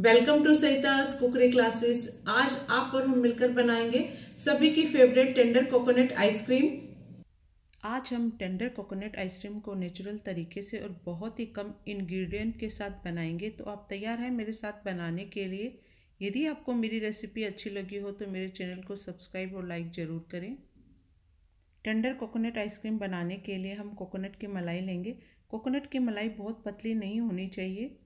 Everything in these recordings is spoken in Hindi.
वेलकम टू सहिताज कुकरी क्लासेस आज आप और हम मिलकर बनाएंगे सभी की फेवरेट टेंडर कोकोनट आइसक्रीम आज हम टेंडर कोकोनट आइसक्रीम को नेचुरल तरीके से और बहुत ही कम इंग्रेडिएंट के साथ बनाएंगे तो आप तैयार हैं मेरे साथ बनाने के लिए यदि आपको मेरी रेसिपी अच्छी लगी हो तो मेरे चैनल को सब्सक्राइब और लाइक ज़रूर करें टेंडर कोकोनट आइसक्रीम बनाने के लिए हम कोकोनट की मलाई लेंगे कोकोनट की मलाई बहुत पतली नहीं होनी चाहिए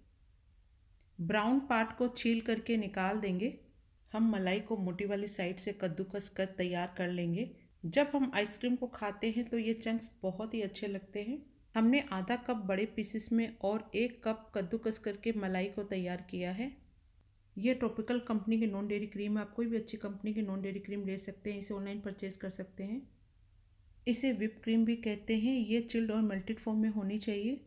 ब्राउन पार्ट को छील करके निकाल देंगे हम मलाई को मोटी वाली साइड से कद्दूकस कर तैयार कर लेंगे जब हम आइसक्रीम को खाते हैं तो ये चंक्स बहुत ही अच्छे लगते हैं हमने आधा कप बड़े पीसेस में और एक कप कद्दूकस करके मलाई को तैयार किया है ये टॉपिकल कंपनी की नॉन डेयरी क्रीम है आप कोई भी अच्छी कंपनी की नॉन डेयरी क्रीम ले सकते हैं इसे ऑनलाइन परचेज़ कर सकते हैं इसे विप क्रीम भी कहते हैं ये चिल्ड और मेल्टेड फॉर्म में होनी चाहिए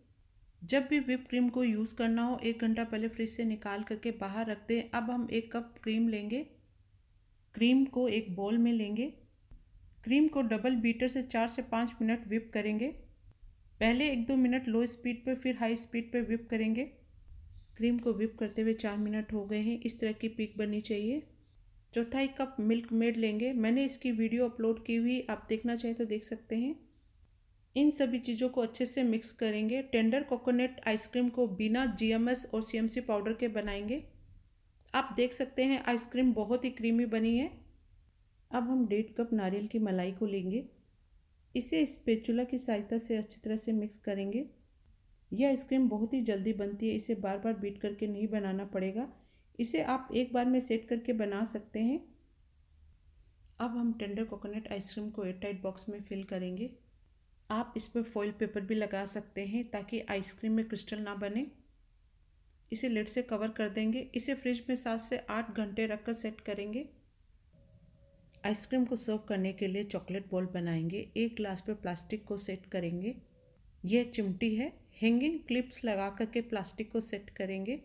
जब भी विप क्रीम को यूज़ करना हो एक घंटा पहले फ्रिज से निकाल करके बाहर रख दें अब हम एक कप क्रीम लेंगे क्रीम को एक बॉल में लेंगे क्रीम को डबल बीटर से चार से पाँच मिनट विप करेंगे पहले एक दो मिनट लो स्पीड पर फिर हाई स्पीड पर विप करेंगे क्रीम को विप करते हुए चार मिनट हो गए हैं इस तरह की पिक बननी चाहिए चौथा एक कप मिल्क मेड लेंगे मैंने इसकी वीडियो अपलोड की हुई आप देखना चाहें तो देख सकते हैं इन सभी चीज़ों को अच्छे से मिक्स करेंगे टेंडर कोकोनट आइसक्रीम को बिना जीएमएस और सीएमसी पाउडर के बनाएंगे आप देख सकते हैं आइसक्रीम बहुत ही क्रीमी बनी है अब हम डेढ़ कप नारियल की मलाई को लेंगे इसे स्पेचुला की सहायता से अच्छी तरह से मिक्स करेंगे यह आइसक्रीम बहुत ही जल्दी बनती है इसे बार बार बीट करके नहीं बनाना पड़ेगा इसे आप एक बार में सेट करके बना सकते हैं अब हम टेंडर कोकोनट आइसक्रीम को एयरटाइट बॉक्स में फिल करेंगे आप इस पर फॉइल पेपर भी लगा सकते हैं ताकि आइसक्रीम में क्रिस्टल ना बने इसे लेट से कवर कर देंगे इसे फ्रिज में सात से आठ घंटे रख कर सेट करेंगे आइसक्रीम को सर्व करने के लिए चॉकलेट बॉल बनाएंगे एक ग्लास पर प्लास्टिक को सेट करेंगे यह चिमटी है हैंगिंग क्लिप्स लगा करके प्लास्टिक को सेट करेंगे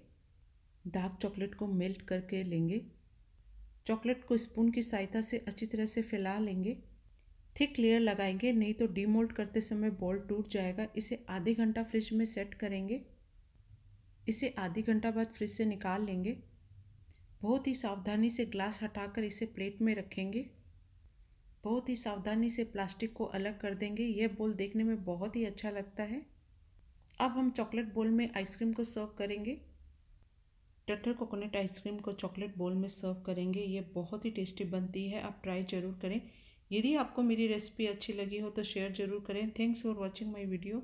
डार्क चॉकलेट को मेल्ट करके लेंगे चॉकलेट को स्पून की सहायता से अच्छी तरह से फैला लेंगे थिक लेयर लगाएंगे नहीं तो डीमोल्ड करते समय बॉल टूट जाएगा इसे आधे घंटा फ्रिज में सेट करेंगे इसे आधे घंटा बाद फ्रिज से निकाल लेंगे बहुत ही सावधानी से ग्लास हटाकर इसे प्लेट में रखेंगे बहुत ही सावधानी से प्लास्टिक को अलग कर देंगे यह बोल देखने में बहुत ही अच्छा लगता है अब हम चॉकलेट बोल में आइसक्रीम को सर्व करेंगे टटर कोकोनट आइसक्रीम को चॉकलेट बोल में सर्व करेंगे ये बहुत ही टेस्टी बनती है आप ट्राई ज़रूर करें यदि आपको मेरी रेसिपी अच्छी लगी हो तो शेयर ज़रूर करें thanks for watching my video